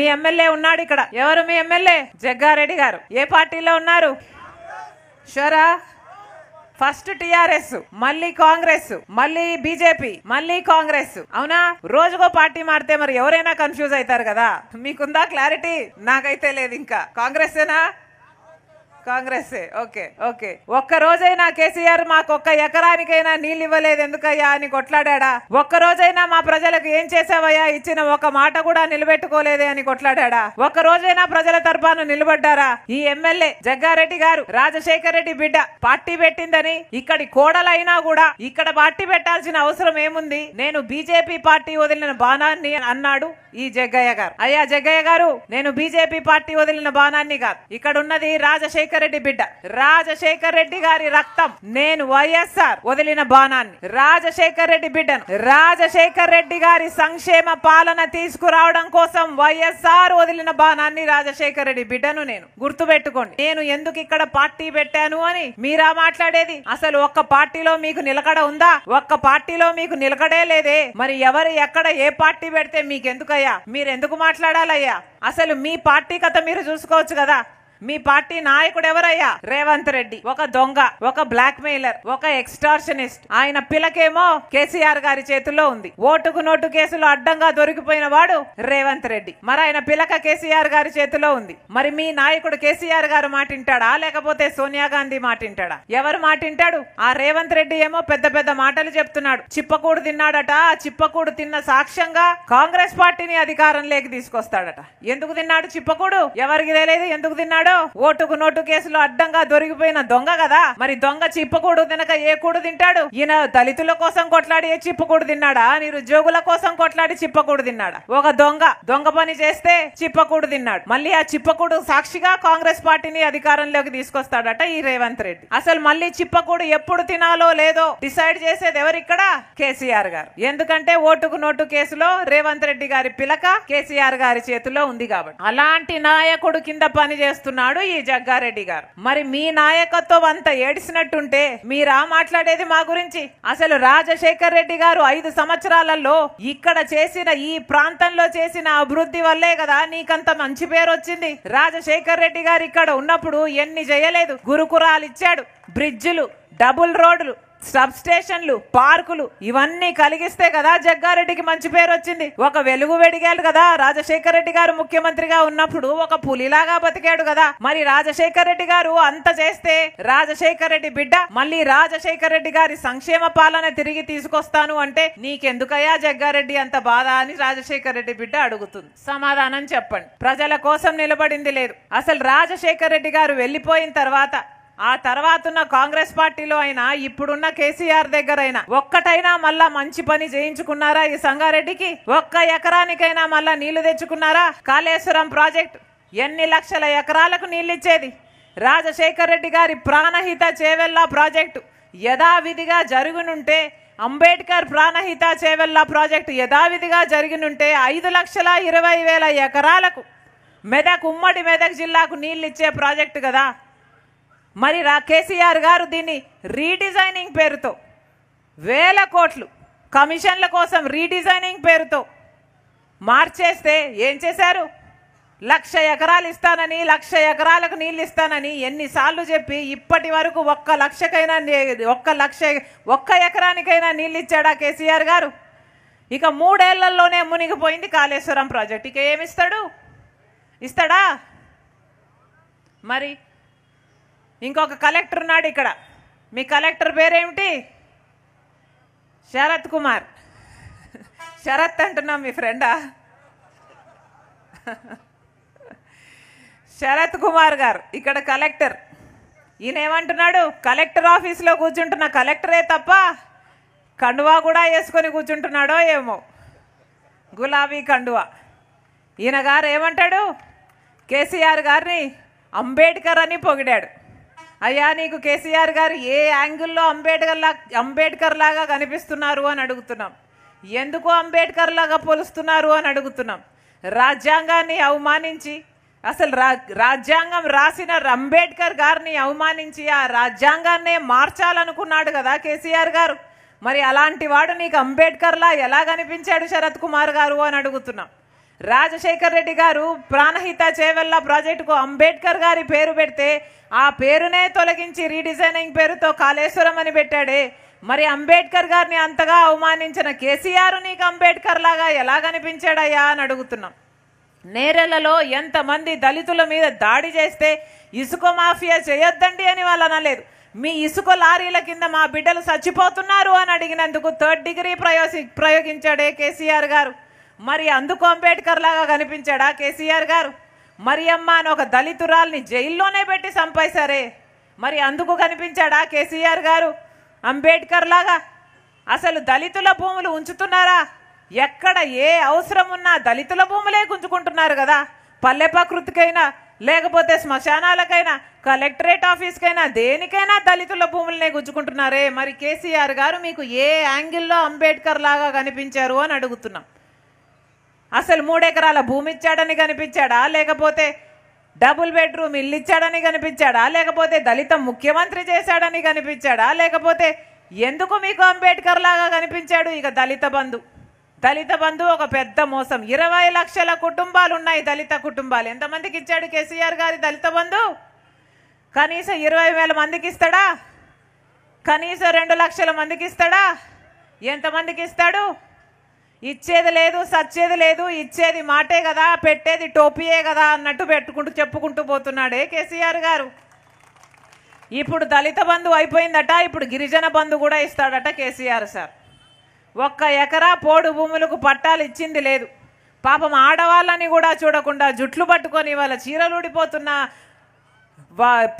మీ MLA ఉన్నాడు ఇక్కడ ఎవరు మీ ఎమ్మెల్యే జగ్గారెడ్డి గారు ఏ పార్టీలో ఉన్నారు షరా ఫస్ట్ టిఆర్ఎస్ మళ్ళీ కాంగ్రెస్ మళ్ళీ బీజేపీ మళ్ళీ కాంగ్రెస్ అవునా రోజుకో పార్టీ మారితే మరి ఎవరైనా కన్ఫ్యూజ్ అవుతారు కదా మీకుందా క్లారిటీ నాకైతే లేదు ఇంకా కాంగ్రెస్ ఏనా కాంగ్రెస్ ఓకే ఓకే ఒక్క రోజైనా కేసీఆర్ మాకు ఒక్క ఎకరానికైనా నీళ్ళు ఇవ్వలేదు ఎందుకయ్యా అని కొట్లాడా ఒక్క రోజైనా మా ప్రజలకు ఏం చేసావయ్యా ఇచ్చిన ఒక మాట కూడా నిలబెట్టుకోలేదే అని కొట్లాడా ఒక్క రోజైనా ప్రజల తరఫాన నిలబడ్డారా ఈ ఎమ్మెల్యే జగ్గారెడ్డి గారు రాజశేఖర్ రెడ్డి బిడ్డ పార్టీ పెట్టిందని ఇక్కడి కోడలైనా కూడా ఇక్కడ పార్టీ పెట్టాల్సిన అవసరం ఏముంది నేను బీజేపీ పార్టీ వదిలిన బాణాన్ని అన్నాడు ఈ జగ్గయ్య గారు అయ్యా జగ్గయ్య గారు నేను బీజేపీ పార్టీ వదిలిన బాణాన్ని కాదు ఇక్కడ ఉన్నది రాజశేఖర్ రాజశేఖర రెడ్డి బిడ్డ రాజశేఖర రెడ్డి గారి రక్తం నేను వైఎస్ఆర్ వదిలిన బాణాన్ని రాజశేఖర రెడ్డి బిడ్డను రాజశేఖర రెడ్డి గారి సంక్షేమ పాలన తీసుకురావడం కోసం వైఎస్ఆర్ వదిలిన బాణాన్ని రాజశేఖర రెడ్డి బిడ్డను నేను గుర్తుపెట్టుకోండి నేను ఎందుకు ఇక్కడ పార్టీ పెట్టాను అని మీరా మాట్లాడేది అసలు ఒక్క పార్టీలో మీకు నిలకడ ఉందా ఒక్క పార్టీలో మీకు నిలకడే లేదే మరి ఎవరు ఎక్కడ ఏ పార్టీ పెడితే మీకెందుకయ్యా మీరెందుకు మాట్లాడాలయ్యా అసలు మీ పార్టీ కథ మీరు చూసుకోవచ్చు కదా మీ పార్టీ నాయకుడు ఎవరయ్యా రేవంత్ రెడ్డి ఒక దొంగ ఒక బ్లాక్ మెయిలర్ ఒక ఎక్స్టార్షనిస్ట్ ఆయన పిలకేమో కేసీఆర్ గారి చేతుల్లో ఉంది ఓటుకు నోటు కేసులో అడ్డంగా దొరికిపోయిన వాడు రేవంత్ రెడ్డి మరి ఆయన పిలక కేసీఆర్ గారి చేతిలో ఉంది మరి మీ నాయకుడు కేసీఆర్ గారు మాటింటాడా లేకపోతే సోనియా గాంధీ మాటింటాడా ఎవరు మాటింటాడు ఆ రేవంత్ రెడ్డి ఏమో పెద్ద పెద్ద మాటలు చెప్తున్నాడు చిప్పకూడు తిన్నాడట ఆ చిప్పకూడు తిన్న సాక్ష్యంగా కాంగ్రెస్ పార్టీని అధికారంలోకి తీసుకొస్తాడట ఎందుకు తిన్నాడు చిప్పకూడు ఎవరికి తెలియదు ఎందుకు తిన్నాడు ఉన్నాడు ఓటుకు నోటు కేసులో అడ్డంగా దొరికిపోయిన దొంగ కదా మరి దొంగ చిప్పకూడు తినక ఏ కూడు తింటాడు ఈయన దళితుల కోసం కొట్లాడి ఏ చిప్పకూడు తిన్నాడా నిరుద్యోగుల కోసం కొట్లాడి చిప్పకూడు తిన్నాడా ఒక దొంగ దొంగ పని చేస్తే చిప్పకూడు తిన్నాడు మళ్ళీ ఆ చిప్పకూడు సాక్షిగా కాంగ్రెస్ పార్టీని అధికారంలోకి తీసుకొస్తాడట ఈ రేవంత్ రెడ్డి అసలు మళ్ళీ చిప్పకూడు ఎప్పుడు తినాలో లేదో డిసైడ్ చేసేది ఎవరిక్కడ కేసీఆర్ గారు ఎందుకంటే ఓటుకు నోటు కేసులో రేవంత్ రెడ్డి గారి పిలక కేసీఆర్ గారి చేతిలో ఉంది కాబట్టి అలాంటి నాయకుడు కింద పని చేస్తున్న చేస్తున్నాడు ఈ జగ్గారెడ్డి గారు మరి మీ నాయకత్వం అంత ఏడిసినట్టుంటే మీరా మాట్లాడేది మా గురించి అసలు రాజశేఖర్ రెడ్డి గారు ఐదు సంవత్సరాలలో ఇక్కడ చేసిన ఈ ప్రాంతంలో చేసిన అభివృద్ధి వల్లే కదా నీకంత మంచి పేరు వచ్చింది రాజశేఖర్ రెడ్డి గారు ఇక్కడ ఉన్నప్పుడు ఎన్ని చేయలేదు గురుకురాలు ఇచ్చాడు బ్రిడ్జిలు డబుల్ రోడ్లు సబ్ స్టేషన్లు పార్కులు ఇవన్నీ కలిగిస్తే కదా జగ్గారెడ్డికి మంచి పేరు వచ్చింది ఒక వెలుగు వెడిగాడు కదా రాజశేఖర్ రెడ్డి గారు ముఖ్యమంత్రిగా ఉన్నప్పుడు ఒక పులిలాగా బతికాడు కదా మరి రాజశేఖర్ రెడ్డి గారు అంత చేస్తే రాజశేఖర్ రెడ్డి బిడ్డ మళ్ళీ రాజశేఖర్ రెడ్డి గారి సంక్షేమ పాలన తిరిగి తీసుకొస్తాను అంటే నీకెందుకయ్యా జగ్గారెడ్డి అంత బాధ అని రాజశేఖర రెడ్డి బిడ్డ అడుగుతుంది సమాధానం చెప్పండి ప్రజల కోసం నిలబడింది లేదు అసలు రాజశేఖర్ రెడ్డి గారు వెళ్ళిపోయిన తర్వాత ఆ తర్వాత ఉన్న కాంగ్రెస్ పార్టీలో అయినా ఇప్పుడున్న కేసీఆర్ దగ్గర అయినా ఒక్కటైనా మళ్ళా మంచి పని చేయించుకున్నారా ఈ సంగారెడ్డికి ఒక్క ఎకరానికైనా మళ్ళా నీళ్లు తెచ్చుకున్నారా కాళేశ్వరం ప్రాజెక్ట్ ఎన్ని లక్షల ఎకరాలకు నీళ్ళిచ్చేది ఇచ్చేది రాజశేఖర్ రెడ్డి గారి ప్రాణహిత చేవెల్లా ప్రాజెక్టు యథావిధిగా జరుగునుంటే అంబేద్కర్ ప్రాణహిత చేవెల్లా ప్రాజెక్టు యథావిధిగా జరిగినుంటే ఐదు లక్షల ఇరవై వేల ఎకరాలకు మెదక్ ఉమ్మడి మెదక్ జిల్లాకు నీళ్ళు ఇచ్చే ప్రాజెక్టు కదా మరి రా కేసీఆర్ గారు దీన్ని రీడిజైనింగ్ పేరుతో వేల కోట్లు కమిషన్ల కోసం రీడిజైనింగ్ పేరుతో మార్చేస్తే ఏం చేశారు లక్ష ఎకరాలు ఇస్తానని లక్ష ఎకరాలకు నీళ్ళు ఇస్తానని ఎన్నిసార్లు చెప్పి ఇప్పటి వరకు ఒక్క లక్షకైనా ఒక్క లక్ష ఒక్క ఎకరానికైనా నీళ్ళు ఇచ్చాడా కేసీఆర్ గారు ఇక మూడేళ్లలోనే మునిగిపోయింది కాళేశ్వరం ప్రాజెక్ట్ ఇక ఏమిస్తాడు ఇస్తాడా మరి ఇంకొక కలెక్టర్ ఉన్నాడు ఇక్కడ మీ కలెక్టర్ పేరేమిటి శరత్ కుమార్ శరత్ అంటున్నాం మీ ఫ్రెండా శరత్ కుమార్ గారు ఇక్కడ కలెక్టర్ ఈయన ఏమంటున్నాడు కలెక్టర్ ఆఫీస్లో కూర్చుంటున్న కలెక్టరే తప్ప కండువా కూడా వేసుకొని కూర్చుంటున్నాడో ఏమో గులాబీ కండువా ఈయన గారు ఏమంటాడు కేసీఆర్ గారిని అంబేద్కర్ అని పొగిడాడు అయ్యా నీకు కేసీఆర్ గారు ఏ యాంగిల్లో అంబేద్కర్ లా అంబేద్కర్ లాగా కనిపిస్తున్నారు అని అడుగుతున్నాం ఎందుకు అంబేద్కర్ లాగా పోలుస్తున్నారు అని అడుగుతున్నాం రాజ్యాంగాన్ని అవమానించి అసలు రా రాజ్యాంగం రాసిన అంబేద్కర్ గారిని అవమానించి ఆ రాజ్యాంగాన్నే మార్చాలనుకున్నాడు కదా కేసీఆర్ గారు మరి అలాంటి వాడు నీకు అంబేద్కర్లా ఎలా కనిపించాడు శరత్ కుమార్ గారు అని అడుగుతున్నాం రాజశేఖర్ రెడ్డి గారు ప్రాణహిత చేవెళ్ళ ప్రాజెక్టుకు అంబేద్కర్ గారి పేరు పెడితే ఆ పేరునే తొలగించి రీడిజైనింగ్ పేరుతో కాళేశ్వరం అని పెట్టాడే మరి అంబేద్కర్ గారిని అంతగా అవమానించిన కేసీఆర్ నీకు అంబేద్కర్ లాగా ఎలా కనిపించాడయ్యా అని అడుగుతున్నాం నేరెలలో ఎంతమంది దళితుల మీద దాడి చేస్తే ఇసుక మాఫియా చేయొద్దండి అని వాళ్ళు అనలేదు మీ ఇసుక లారీల కింద మా బిడ్డలు చచ్చిపోతున్నారు అని అడిగినందుకు థర్డ్ డిగ్రీ ప్రయోగి ప్రయోగించాడే కేసీఆర్ గారు మరి అందుకు అంబేద్కర్ లాగా కనిపించాడా కేసీఆర్ గారు మరియమ్మ అని ఒక దళితురాల్ని జైల్లోనే పెట్టి చంపేశారే మరి అందుకు కనిపించాడా కేసీఆర్ గారు అంబేద్కర్ లాగా అసలు దళితుల భూములు ఉంచుతున్నారా ఎక్కడ ఏ అవసరం ఉన్నా దళితుల భూములే గుంజుకుంటున్నారు కదా పల్లె ప్రకృతికైనా లేకపోతే శ్మశానాలకైనా కలెక్టరేట్ ఆఫీస్కైనా దేనికైనా దళితుల భూములనే గుంజుకుంటున్నారే మరి కేసీఆర్ గారు మీకు ఏ యాంగిల్లో అంబేద్కర్ లాగా కనిపించారు అని అడుగుతున్నాం అసలు మూడెకరాల భూమి ఇచ్చాడని కనిపించాడా లేకపోతే డబుల్ బెడ్రూమ్ ఇల్లు ఇచ్చాడని కనిపించాడా లేకపోతే దళిత ముఖ్యమంత్రి చేశాడని కనిపించాడా లేకపోతే ఎందుకు మీకు అంబేద్కర్ లాగా కనిపించాడు ఇక దళిత బంధు దళిత బంధు ఒక పెద్ద మోసం ఇరవై లక్షల కుటుంబాలు ఉన్నాయి దళిత కుటుంబాలు ఎంతమందికి ఇచ్చాడు కేసీఆర్ గారి దళిత బంధు కనీసం ఇరవై వేల మందికి ఇస్తాడా కనీసం రెండు లక్షల మందికి ఇస్తాడా ఎంతమందికి ఇస్తాడు ఇచ్చేది లేదు సచ్చేది లేదు ఇచ్చేది మాటే కదా పెట్టేది టోపీయే కదా అన్నట్టు పెట్టుకుంటూ చెప్పుకుంటూ పోతున్నాడే కేసీఆర్ గారు ఇప్పుడు దళిత బంధు అయిపోయిందట ఇప్పుడు గిరిజన బంధు కూడా ఇస్తాడట కేసీఆర్ సార్ ఒక్క ఎకరా పోడు భూములకు పట్టాలు ఇచ్చింది లేదు పాపం ఆడవాళ్ళని కూడా చూడకుండా జుట్లు పట్టుకొని వాళ్ళ చీరలు ఊడిపోతున్న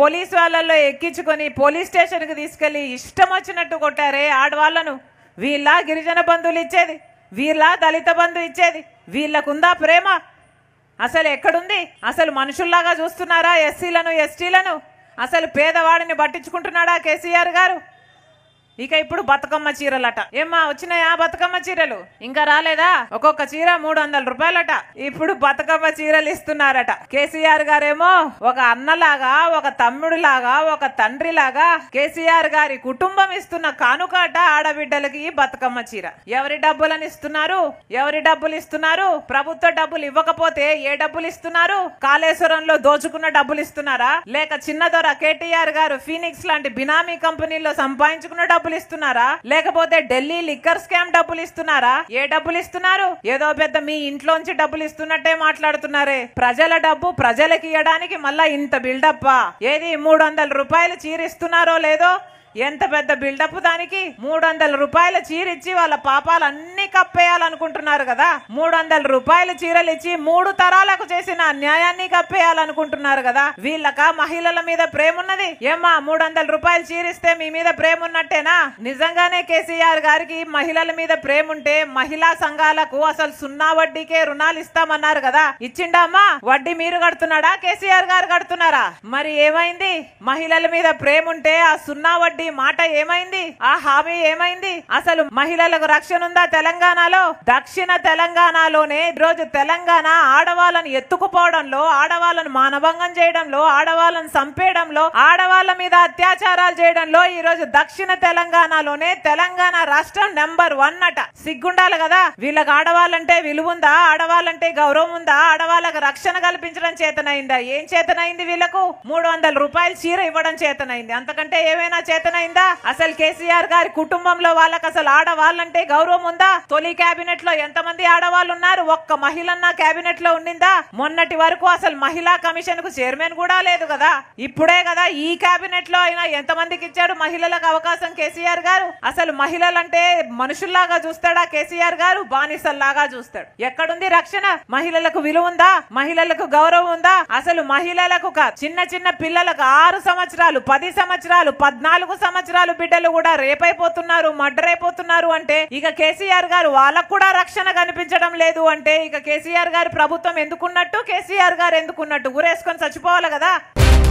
పోలీస్ వాళ్ళల్లో ఎక్కించుకొని పోలీస్ స్టేషన్కి తీసుకెళ్ళి ఇష్టం వచ్చినట్టు కొట్టారే ఆడవాళ్ళను వీళ్ళ గిరిజన బంధువులు ఇచ్చేది వీళ్ళ దళిత బంధు ఇచ్చేది వీళ్ళకుందా ప్రేమ అసలు ఎక్కడుంది అసలు మనుషుల్లాగా చూస్తున్నారా ఎస్సీలను ఎస్టీలను అసలు పేదవాడిని పట్టించుకుంటున్నాడా కేసీఆర్ గారు ఇక ఇప్పుడు బతుకమ్మ చీరలట ఏమ్మా వచ్చినాయా బతుకమ్మ చీరలు ఇంకా రాలేదా ఒక్కొక్క చీర మూడు వందల రూపాయలట ఇప్పుడు బతుకమ్మ చీరలు ఇస్తున్నారట కేసీఆర్ గారేమో ఒక అన్నలాగా ఒక లాగా ఒక లాగా కేసీఆర్ గారి కుటుంబం ఇస్తున్న కానుకాట ఆడబిడ్డలకి బతుకమ్మ చీర ఎవరి డబ్బులను ఇస్తున్నారు ఎవరి డబ్బులు ఇస్తున్నారు ప్రభుత్వ డబ్బులు ఇవ్వకపోతే ఏ డబ్బులు ఇస్తున్నారు కాళేశ్వరంలో దోచుకున్న డబ్బులు ఇస్తున్నారా లేక చిన్నదొర కేటీఆర్ గారు ఫీనిక్స్ లాంటి బినామీ కంపెనీల్లో సంపాదించుకున్న డబ్బులు డబ్బులు ఇస్తున్నారా లేకపోతే ఢిల్లీ లిక్కర్ స్కామ్ డబ్బులు ఇస్తున్నారా ఏ డబ్బులు ఇస్తున్నారు ఏదో పెద్ద మీ ఇంట్లోంచి డబ్బులు ఇస్తున్నట్టే మాట్లాడుతున్నారే ప్రజల డబ్బు ప్రజలకి ఇవ్వడానికి మళ్ళా ఇంత బిల్డప్ ఏది మూడు వందల రూపాయలు చీరిస్తున్నారో లేదో ఎంత పెద్ద బిల్డప్ దానికి మూడు వందల రూపాయల చీర ఇచ్చి వాళ్ళ పాపాలు అన్ని కప్పేయాలనుకుంటున్నారు కదా మూడు వందల రూపాయల చీరలు ఇచ్చి మూడు తరాలకు చేసిన అన్యాయాన్ని కప్పేయాలనుకుంటున్నారు కదా వీళ్ళక మహిళల మీద ప్రేమ ఉన్నది ఏమ్మా మూడు వందల రూపాయలు చీరిస్తే మీ మీద ప్రేమ ఉన్నట్టేనా నిజంగానే కేసీఆర్ గారికి మహిళల మీద ప్రేమ ఉంటే మహిళా సంఘాలకు అసలు సున్నా వడ్డీకే రుణాలు ఇస్తామన్నారు కదా ఇచ్చిండమ్మా వడ్డీ మీరు కడుతున్నాడా కేసీఆర్ గారు కడుతున్నారా మరి ఏమైంది మహిళల మీద ప్రేమ ఉంటే ఆ సున్నా వడ్డీ రెడ్డి మాట ఏమైంది ఆ హామీ ఏమైంది అసలు మహిళలకు రక్షణ ఉందా తెలంగాణలో దక్షిణ తెలంగాణలోనే రోజు తెలంగాణ ఆడవాళ్ళను ఎత్తుకుపోవడంలో ఆడవాళ్ళను మానభంగం చేయడంలో ఆడవాళ్ళను చంపేయడంలో ఆడవాళ్ళ మీద అత్యాచారాలు చేయడంలో ఈ రోజు దక్షిణ తెలంగాణలోనే తెలంగాణ రాష్ట్రం నెంబర్ వన్ అట సిగ్గుండాలి కదా వీళ్ళకి ఆడవాళ్ళంటే విలువుందా ఆడవాళ్ళంటే గౌరవం ఉందా ఆడవాళ్ళకు రక్షణ కల్పించడం చేతనైందా ఏం చేతనైంది వీళ్ళకు మూడు వందల రూపాయలు చీర ఇవ్వడం చేతనైంది అంతకంటే ఏమైనా చేత అర్థమైందా అసలు కేసీఆర్ గారి కుటుంబంలో వాళ్ళకి అసలు ఆడవాళ్ళంటే గౌరవం ఉందా తొలి కేబినెట్ లో ఎంతమంది ఆడవాళ్ళు ఉన్నారు ఒక్క మహిళన్న కేబినెట్ లో ఉండిందా మొన్నటి వరకు అసలు మహిళా కమిషన్ కు చైర్మన్ కూడా లేదు కదా ఇప్పుడే కదా ఈ కేబినెట్ లో అయినా ఎంత మందికి ఇచ్చాడు మహిళలకు అవకాశం కేసీఆర్ గారు అసలు మహిళలంటే మనుషుల్లాగా చూస్తాడా కేసీఆర్ గారు బానిసల్లాగా చూస్తాడు ఎక్కడుంది రక్షణ మహిళలకు విలువ ఉందా మహిళలకు గౌరవం ఉందా అసలు మహిళలకు చిన్న చిన్న పిల్లలకు ఆరు సంవత్సరాలు పది సంవత్సరాలు పద్నాలుగు సంవత్సరాలు బిడ్డలు కూడా రేపైపోతున్నారు అయిపోతున్నారు అంటే ఇక కేసీఆర్ గారు వాళ్ళకు కూడా రక్షణ కనిపించడం లేదు అంటే ఇక కేసీఆర్ గారు ప్రభుత్వం ఎందుకున్నట్టు కేసీఆర్ గారు ఎందుకున్నట్టు గురేసుకొని చచ్చిపోవాలి కదా